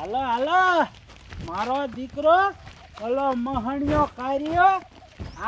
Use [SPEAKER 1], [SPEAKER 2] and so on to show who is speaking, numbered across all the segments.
[SPEAKER 1] હાલો હાલો મારો દીકરો ઓલો મહણિયો કાર્યો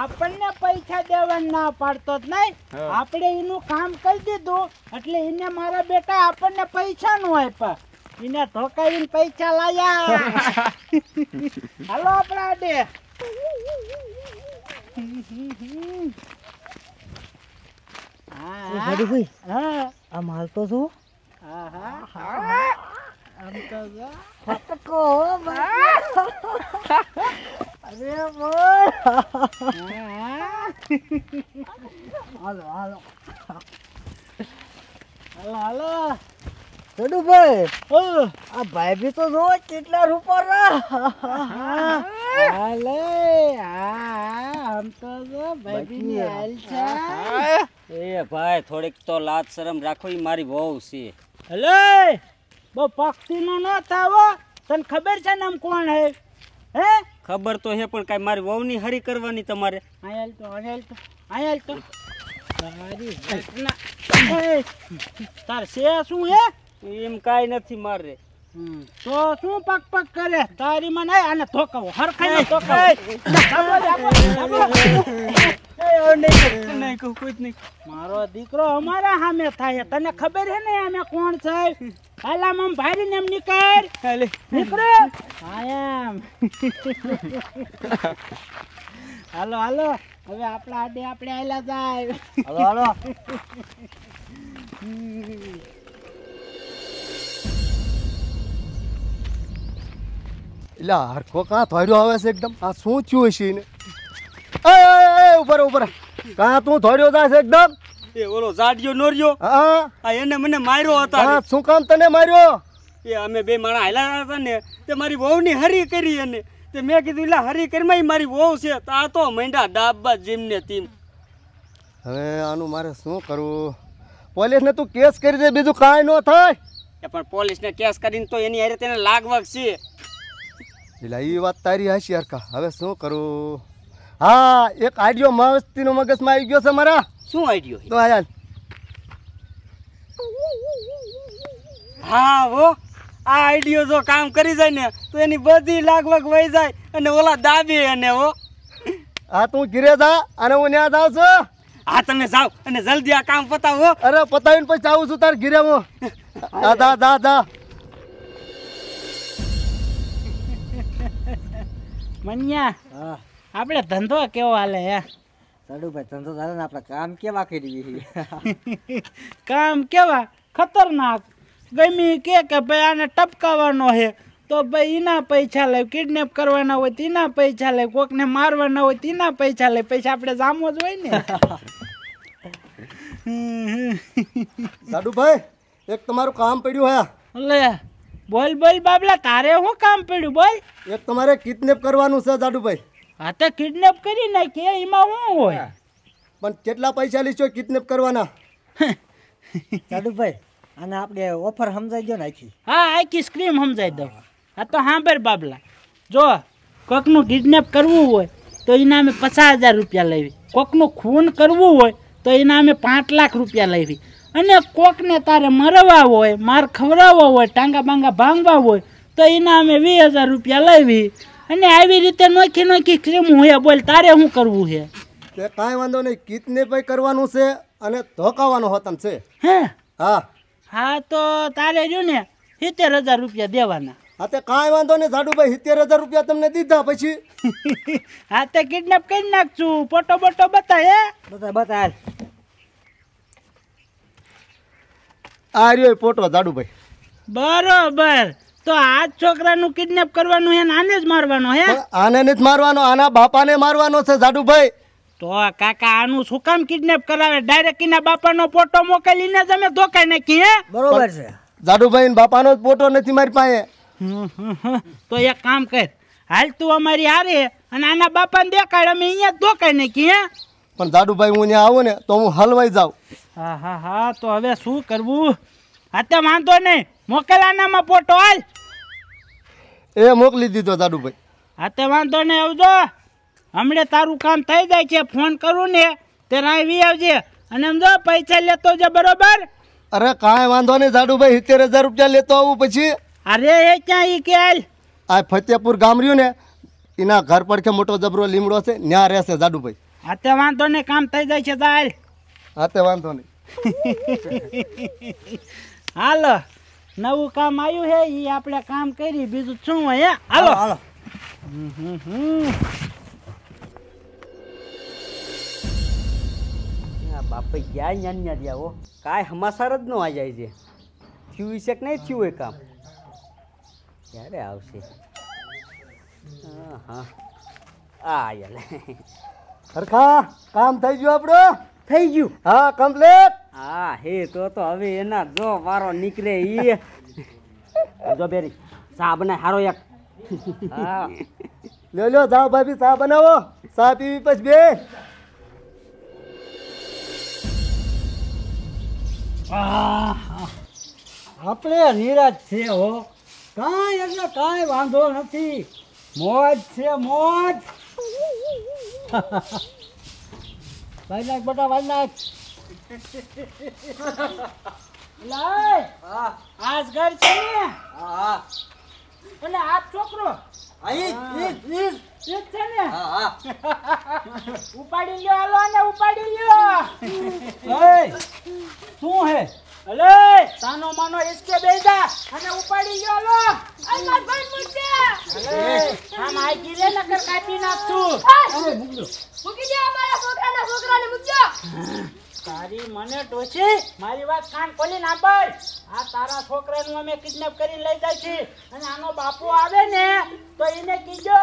[SPEAKER 1] આપણને પૈસા દેવા ના પાડતો જ નહીં આપણે એનું કામ કરી દીધું એટલે એને મારા બેટા આપણને પૈસા નું આપ્યા એને ધોકાવીને પૈસા લાયા હાલો આપણા ડે હા હા હા હા હા હાલો હાલો હાલો આ ભાઈ બી તો જો કેટલા રૂપર હાલે આમ તો જો ભાઈ બી એ ભાઈ થોડીક તો લાજ શરમ રાખો ઈ મારી બહુ છે હલે બહુ પક્ષીનો ન થાવો તને ખબર છે ને આમ કોણ હે હે ખબર તો હે પણ કાંઈ મારી વહુની હરી કરવાની તમારે આયલ તો આયલ તો આયલ તો તાર શે શું હે એમ કાંઈ નથી મારે તો શું પગ પક કરે તારી મને આને ધોકાવો હરખાઈ ધોકાવો મારો દીકરો અમારા સામે થાય તને ખબર હે ને અમે કોણ છે હાલા મમ ભાઈ ને એમ નીકળ હાલે નીકળો આયામ હાલો હાલો હવે આપણા આડે આપણે આયલા જાય હાલો હાલો
[SPEAKER 2] એટલે હરખો કાં થોડ્યો આવે છે એકદમ આ શું થયું હશે ને એ ઉપર ઉપર કાં તું થોડ્યો જાય છે એકદમ એ ઓલો જાડિયો નોર્યો હા આ એને મને માર્યો હતો હા શું કામ તને માર્યો એ અમે બે માણા હાલ્યા હતા ને તે મારી વહુની હરી કરી એને તે મેં કીધું એટલે હરી કરીમાં મારી વહુ છે તા તો મંડા ડાબા જીમ ને તીમ હવે આનું મારે શું કરવું પોલીસને તું કેસ કરી દે બીજું કાંઈ ન થાય એ પણ પોલીસને કેસ કરીને તો એની હારે તેને લાગવાક છે એટલે એ વાત તારી હશે યાર હવે શું કરું હા એક આડિયો મસ્તીનો મગજમાં આવી ગયો છે મારા શું આઈડિયો દો હજાર હા વો આ આઈડિયો જો કામ કરી જાય ને તો એની બધી લાગ લાગવગ વહી જાય અને ઓલા દાબી અને ઓ હા તું ઘીરે જા અને હું ન્યા જાઉં છું હા તમે જાવ અને જલ્દી આ કામ પતાવો અરે પતાવીને પછી આવું છું તાર ઘીરે હું હા જા જા જા મન્યા
[SPEAKER 1] આપણે ધંધો કેવો હાલે યાર સડુભાઈ ધંધો ચાલે ને આપણે કામ કેવા કરી કામ કેવા ખતરનાક ગમી કે કે ભાઈ આને ટપકાવાનો છે તો ભાઈ એના પૈસા લે કિડનેપ કરવાના હોય તો એના પૈસા લે કોકને મારવાના હોય તો એના પૈસા લે પૈસા આપણે જામો જ હોય ને
[SPEAKER 2] સાડુભાઈ એક તમારું કામ પડ્યું હે લે બોલ બોલ બાબલા તારે શું કામ પડ્યું બોલ એક તમારે કિડનેપ કરવાનું છે જાડુભાઈ આ તો કિડનેપ કરી નાખીએ એમાં શું હોય પણ કેટલા પૈસા લીધો કિડનેપ કરવાના સાધુભાઈ અને આપણે ઓફર સમજાઈ દો ને આખી
[SPEAKER 1] હા આખી સ્ક્રીમ સમજાઈ દો આ તો સાંભળ બાબલા જો કોકનું કિડનેપ કરવું હોય તો એના અમે પચાસ હજાર રૂપિયા લેવી કોકનું ખૂન કરવું હોય તો એના અમે પાંચ લાખ રૂપિયા લેવી અને કોકને તારે મરવા હોય માર ખવડાવવો હોય ટાંગા બાંગા ભાંગવા હોય તો એના અમે વીસ હજાર રૂપિયા લેવી અને આવી રીતે નોખી નોખી ક્રીમ હોય બોલ તારે શું કરવું છે
[SPEAKER 2] કે કાંઈ વાંધો નહીં કિતને પણ કરવાનું છે અને ધોકાવાનો હોતમ છે હે હા હા તો તારે જો ને સિત્તેર હજાર રૂપિયા દેવાના હા તે કાંઈ વાંધો નહીં જાડુભાઈ સિત્તેર હજાર રૂપિયા તમને દીધા પછી હા તે કિડનેપ કરી નાખશું ફોટો બોટો બતાય બતા બતા આ રહ્યો ફોટો ઝાડુભાઈ
[SPEAKER 1] બરોબર તો આ છોકરાનું કિડનેપ કરવાનું હે આને જ મારવાનું હે
[SPEAKER 2] આને જ મારવાનો આના બાપાને મારવાનો છે જાડુભાઈ
[SPEAKER 1] તો કાકા આનું શું કામ કિડનેપ કરાવે ડાયરેક્ટ એના બાપાનો ફોટો મોકલીને જ અમે ધોકાઈ નાખી હે બરોબર છે
[SPEAKER 2] જાડુભાઈ બાપાનો જ ફોટો નથી મારી પાસે
[SPEAKER 1] તો એક કામ કર હાલ તું અમારી હારે અને આના બાપાને દેખાડ અમે અહીંયા ધોકાઈ નાખી હે
[SPEAKER 2] પણ જાડુભાઈ હું અહીંયા આવું ને તો હું હલવાઈ જાઉં
[SPEAKER 1] હા હા હા તો હવે શું કરવું અત્યારે વાંધો નહીં મોકેલાનામાં ફોટો હાલ એ મોકલી દીધો દાદુભાઈ આતે વાંધો નહીં આવજો હમણે તારું કામ થઈ જાય છે ફોન કરું ને તે આવી આવજે અને સમજો પૈસા લેતો જ બરોબર
[SPEAKER 2] અરે કાંઈ વાંધો નહીં દાદુભાઈ સિત્તેર હજાર રૂપિયા લેતો આવું પછી અરે એ ક્યાં ઈ કેલ આ ફતેપુર ગામ રહ્યું ને એના ઘર પડખે મોટો જબરો લીમડો છે ત્યાં રહેશે દાદુભાઈ હાથે વાંધો નહીં કામ થઈ જાય છે ચાલ હાથે વાંધો
[SPEAKER 1] નહીં હાલો નવું કામ આવ્યું હે એ આપણે કામ કરી બીજું શું હે હાલો હાલો
[SPEAKER 2] બાપ ક્યાં જ્ઞાન ન્યા રહ્યા હો કાંઈ હમાસાર જ ન આ જાય છે થયું છે કે નહીં થયું એ કામ ક્યારે આવશે હા હા આ લે હરખા કામ થઈ ગયું આપણું થઈ ગયું હા કમ્પ્લીટ હા હે તો તો હવે એના જો વારો નીકળે ઈ જો બેરી ચા બનાય હારો એક હા લ્યો લ્યો જાઓ ભાભી ચા બનાવો સા પીવી પછી બે આપણે નિરાજ છે હો
[SPEAKER 1] કાંઈ એટલે કાંઈ વાંધો નથી મોજ છે મોજ ભાઈ નાખ બટા ભાઈ નાખ લાય આજ ઘર છે હા એટલે આ છોકરો અહીં છે ને ઉપાડી લ્યો હાલો ને ઉપાડી લ્યો ઓય શું હે અલે તાનો માનો એસકે બેજા અને ઉપાડી ગયો લો અલ્લા ભાઈ મુજે આમ આઈ લે નકર કાપી નાખશું
[SPEAKER 2] મૂકી દે અમારા છોકરાના છોકરાને
[SPEAKER 1] તારી મને ટોચી મારી વાત કાન ખોલી ના પડ આ તારા છોકરાનું અમે કિડનેપ કરી લઈ જાય છે અને આનો બાપુ આવે ને તો એને કીજો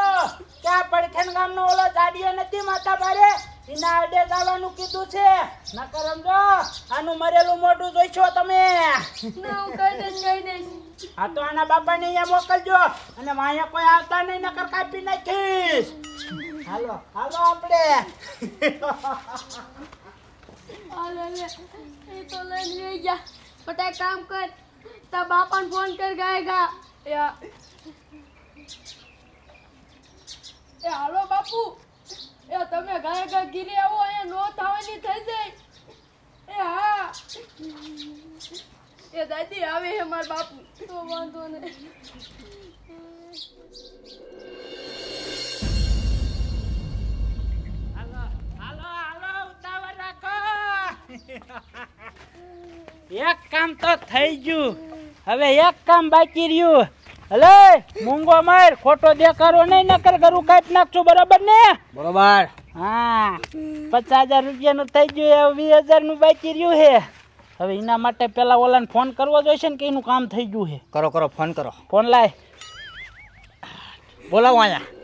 [SPEAKER 1] કે આ પડખેન ગામનો ઓલો જાડીયો નથી માતા ભારે એના અડે ચાલવાનું કીધું છે નકર સમજો આનું મરેલું મોટું જોઈશો તમે હા તો આના બાપાને અહીંયા મોકલજો અને અહીંયા કોઈ આવતા નહીં નકર કાપી નાખીશ હાલો હાલો આપણે
[SPEAKER 2] તો લઈને લઈ જા બટ એક કામ કર તાર બાપાને ફોન કર ગાયગા એ હાલો બાપુ એ તમે ગાયગા ગીરી આવો અહીંયા નો થવાની થઈ જાય એ હા એ દાદી આવે હે મારા બાપુ તો વાંધો નહીં
[SPEAKER 1] એક કામ તો થઈ ગયું હવે એક કામ બાકી રહ્યું હલે મૂંગો માર ખોટો દેખાડો નહીં નકર કરું કાઢ નાખશું બરોબર ને બરોબર હા પચાસ હજાર રૂપિયા નું થઈ ગયું વીસ હજાર નું બાકી રહ્યું હે હવે એના માટે પેલા ઓલાને ફોન કરવો જોઈશે ને કે એનું કામ થઈ ગયું છે કરો કરો ફોન કરો
[SPEAKER 2] ફોન લાય બોલાવો અહીંયા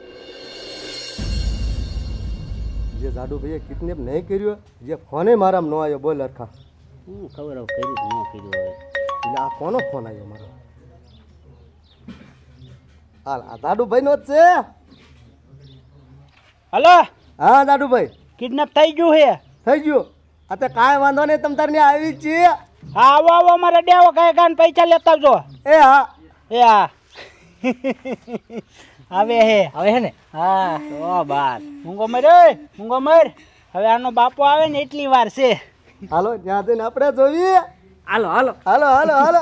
[SPEAKER 2] જે જાડુભાઈએ કિડનેપ નહીં કર્યો જે ફોને મારામાં ન આવ્યો બોલ અરખા હું ખબર હવે કર્યું ન કર્યું હવે એટલે આ કોનો ફોન આવ્યો મારો હાલ આ દાડુભાઈ નો જ છે હલો હા દાડુભાઈ કિડનેપ થઈ ગયું હે થઈ ગયું આ તો કાંઈ વાંધો નહીં તમે તારને આવી છે હા આવો આવો મારા ડેવો કાંઈ કાંઈ પૈસા લેતા જો એ હા એ
[SPEAKER 1] હા આવે હે આવે હે ને હા ઓ બાર મૂંગો મર મૂંગો મર હવે આનો બાપો આવે ને એટલી વાર છે હાલો ત્યાં
[SPEAKER 2] જઈને આપણે જોઈએ હાલો હાલો હાલો હાલો હાલો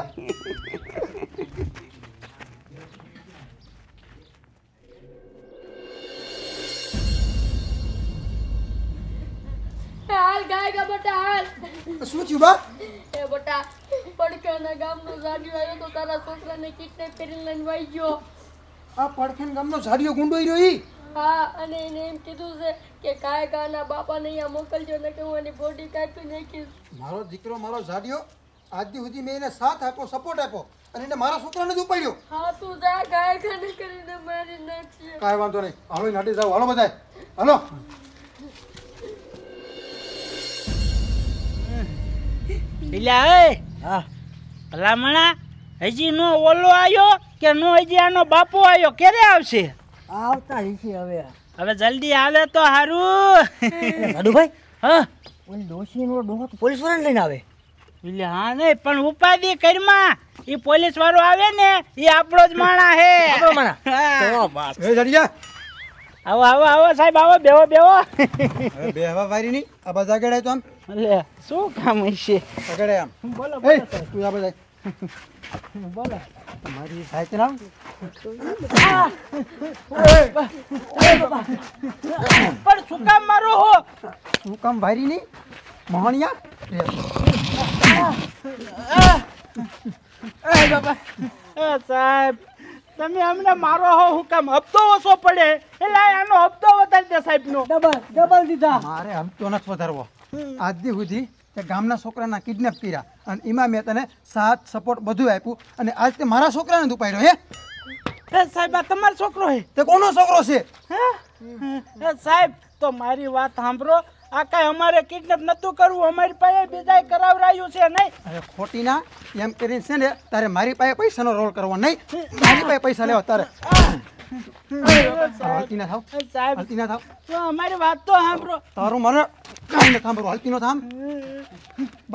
[SPEAKER 2] હાલ ગાય ગા બટા હાલ શું થયું બા એ બટા પડકાના ગામનો જાડ્યો આવ્યો તો તારા ને કિડનેપ કરીને લઈને વાઈ ગયો આ પડખેન
[SPEAKER 3] ગામનો સારીયો ગુંડો રહ્યો ઈ
[SPEAKER 2] હા અને એને એમ કીધું છે કે કાય ગાના બાપાને અહીંયા મોકલજો ને કે હું એની બોડી કાપી નાખીશ
[SPEAKER 3] મારો દીકરો મારો સારીયો આજથી સુધી મેં એને સાથ આપ્યો સપોર્ટ આપ્યો અને એને મારા છોકરાને જ ઉપાડ્યો
[SPEAKER 2] હા તું જા કાય ગાને કરીને મારી નાખી કાય
[SPEAKER 3] વાંધો નહીં હાલો નાટી જાવ હાલો બધાય હાલો
[SPEAKER 1] ઇલા એ હા ભલામણા હજી નો ઓલો આવ્યો કે નો હજી આનો બાપો આવ્યો ક્યારે આવશે આવતા હશે હવે હવે જલ્દી આવે તો સારું ભાઈ હા ઓલી ડોશીનો ડોહો પોલીસ વાળાને લઈને આવે એટલે હા નહીં પણ ઉપાધિ કરમાં એ પોલીસ વાળો આવે ને એ આપણો
[SPEAKER 3] જ માણા હે આપણો માણા આવો આવો આવો સાહેબ આવો બેહો બેહો બે વારી નહીં આ બધા ગડાય તો આમ શું કામ હશે બોલો બોલો તું આ બધા બોલે તમારી સાહેબ નામ પણ શું કામ મારો હો શું કામ ભારી ની મહણિયા એ બાબા એ સાહેબ તમે અમને મારો હો હું કામ હપ્તો ઓછો પડે એટલે આનો હપ્તો વધારી દે સાહેબ નો ડબલ ડબલ દીધા મારે હપ્તો નથી વધારવો આજ સુધી કે ગામના છોકરાના કિડનેપ કર્યા અને એમાં મેં તને સાથ સપોર્ટ બધું આપ્યું અને આજ તે મારા છોકરાને તું પાડ્યો હે સાહેબ આ તમારો છોકરો હે તે કોનો છોકરો છે હે
[SPEAKER 1] સાહેબ તો મારી વાત સાંભળો આ કાંઈ અમારે કિડનેપ નતું કરવું અમારી પાસે બીજા
[SPEAKER 3] કરાવરાયું છે નહીં અરે ખોટી ના એમ કરીને છે ને તારે મારી પાસે પૈસાનો રોલ કરવો નહીં મારી પાસે પૈસા લેવા તારે હલતી ના થાવ સાહેબ હલતી ના થાવ
[SPEAKER 1] તો અમારી વાત તો સાંભળો
[SPEAKER 3] તારું મને કાંઈ નથી સાંભળો હલતી નો થામ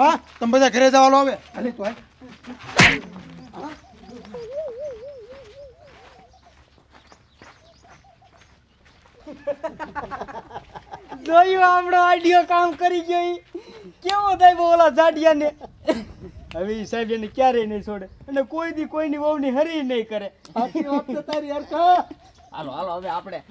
[SPEAKER 3] બા તમે બધા ઘરે જવા લો હવે હલી તો
[SPEAKER 2] જોયું આપણો આડિયો કામ કરી ગયો કેવો થાય બોલા જાડિયાને હવે એ સાહેબ એને ક્યારેય નહીં છોડે અને કોઈ દી કોઈની વહુની હરી નહીં કરે તારી હાલો હાલો હવે આપડે